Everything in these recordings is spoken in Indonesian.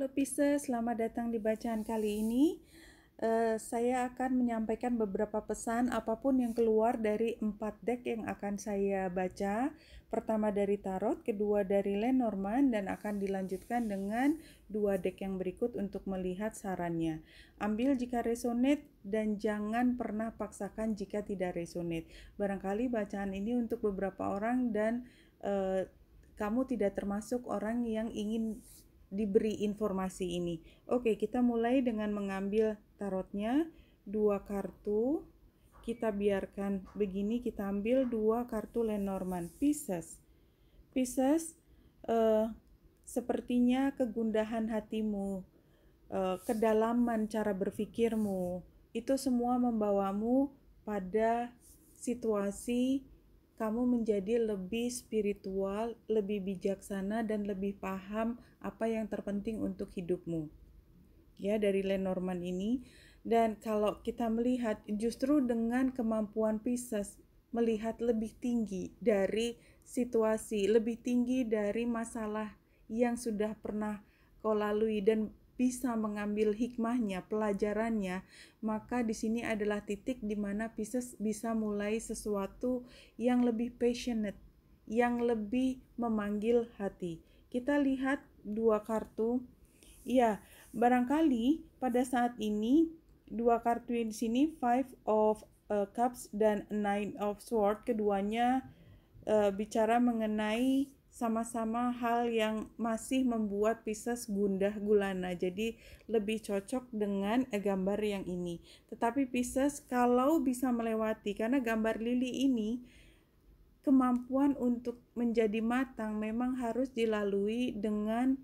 Halo Pisces, selamat datang di bacaan kali ini. Uh, saya akan menyampaikan beberapa pesan apapun yang keluar dari empat deck yang akan saya baca. Pertama dari tarot, kedua dari Lenormand, dan akan dilanjutkan dengan dua deck yang berikut untuk melihat sarannya. Ambil jika resonate dan jangan pernah paksakan jika tidak resonate. Barangkali bacaan ini untuk beberapa orang dan uh, kamu tidak termasuk orang yang ingin diberi informasi ini. Oke, kita mulai dengan mengambil tarotnya, dua kartu, kita biarkan begini, kita ambil dua kartu Lenormand, Pisces. Pisces, eh, sepertinya kegundahan hatimu, eh, kedalaman cara berpikirmu, itu semua membawamu pada situasi kamu menjadi lebih spiritual, lebih bijaksana, dan lebih paham apa yang terpenting untuk hidupmu. Ya, dari Lenormand ini. Dan kalau kita melihat justru dengan kemampuan Pisces melihat lebih tinggi dari situasi, lebih tinggi dari masalah yang sudah pernah kau lalui dan bisa mengambil hikmahnya, pelajarannya, maka di sini adalah titik di mana Pisces bisa mulai sesuatu yang lebih passionate, yang lebih memanggil hati. Kita lihat dua kartu. Ya, barangkali pada saat ini dua kartu di sini Five of uh, Cups dan Nine of Swords keduanya uh, bicara mengenai sama-sama hal yang masih membuat Pisces gundah gulana. Jadi lebih cocok dengan gambar yang ini. Tetapi Pisces kalau bisa melewati karena gambar lili ini kemampuan untuk menjadi matang memang harus dilalui dengan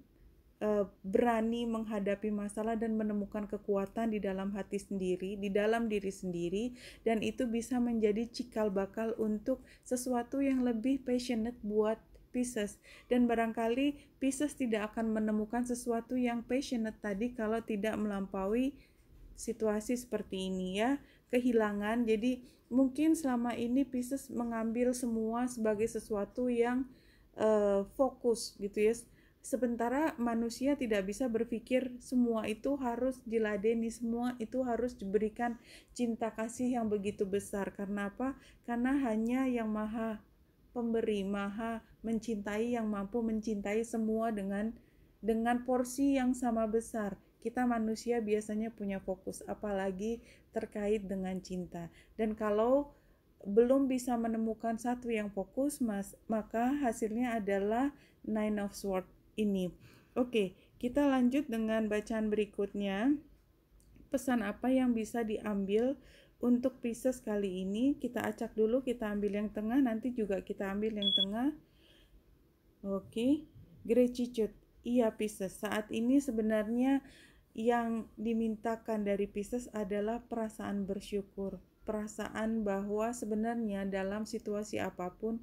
e, berani menghadapi masalah dan menemukan kekuatan di dalam hati sendiri, di dalam diri sendiri dan itu bisa menjadi cikal bakal untuk sesuatu yang lebih passionate buat Pisces dan barangkali Pisces tidak akan menemukan sesuatu yang passionate tadi kalau tidak melampaui situasi seperti ini ya kehilangan jadi mungkin selama ini Pisces mengambil semua sebagai sesuatu yang uh, fokus gitu ya sementara manusia tidak bisa berpikir semua itu harus diladeni semua itu harus diberikan cinta kasih yang begitu besar karena apa karena hanya yang maha pemberi, maha mencintai yang mampu mencintai semua dengan dengan porsi yang sama besar. Kita manusia biasanya punya fokus apalagi terkait dengan cinta. Dan kalau belum bisa menemukan satu yang fokus, Mas, maka hasilnya adalah Nine of Swords ini. Oke, kita lanjut dengan bacaan berikutnya. Pesan apa yang bisa diambil untuk pieces kali ini kita acak dulu kita ambil yang tengah nanti juga kita ambil yang tengah oke okay. iya pieces saat ini sebenarnya yang dimintakan dari pieces adalah perasaan bersyukur, perasaan bahwa sebenarnya dalam situasi apapun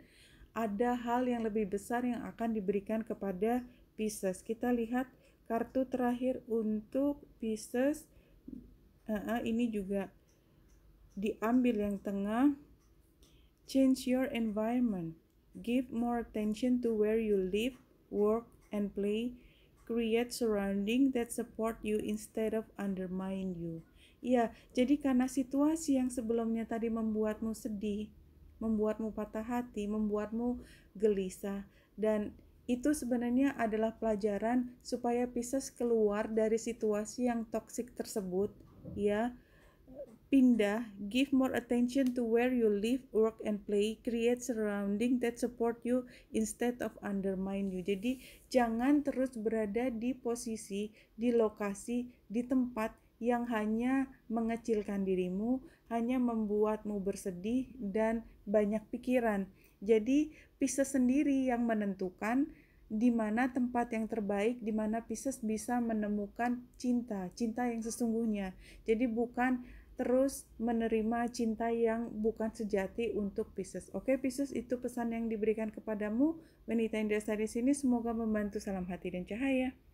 ada hal yang lebih besar yang akan diberikan kepada pieces Kita lihat kartu terakhir untuk pieces Uh, uh, ini juga diambil yang tengah change your environment give more attention to where you live work and play create surrounding that support you instead of undermine you ya jadi karena situasi yang sebelumnya tadi membuatmu sedih, membuatmu patah hati, membuatmu gelisah, dan itu sebenarnya adalah pelajaran supaya Pisces keluar dari situasi yang toksik tersebut, ya. Pindah, give more attention to where you live, work, and play. Create surrounding that support you instead of undermine you. Jadi, jangan terus berada di posisi, di lokasi, di tempat yang hanya mengecilkan dirimu, hanya membuatmu bersedih dan banyak pikiran. Jadi, Pisces sendiri yang menentukan di mana tempat yang terbaik, di mana Pisces bisa menemukan cinta, cinta yang sesungguhnya. Jadi bukan terus menerima cinta yang bukan sejati untuk Pisces. Oke, okay, Pisces itu pesan yang diberikan kepadamu. Wanita Indra di sini semoga membantu salam hati dan cahaya.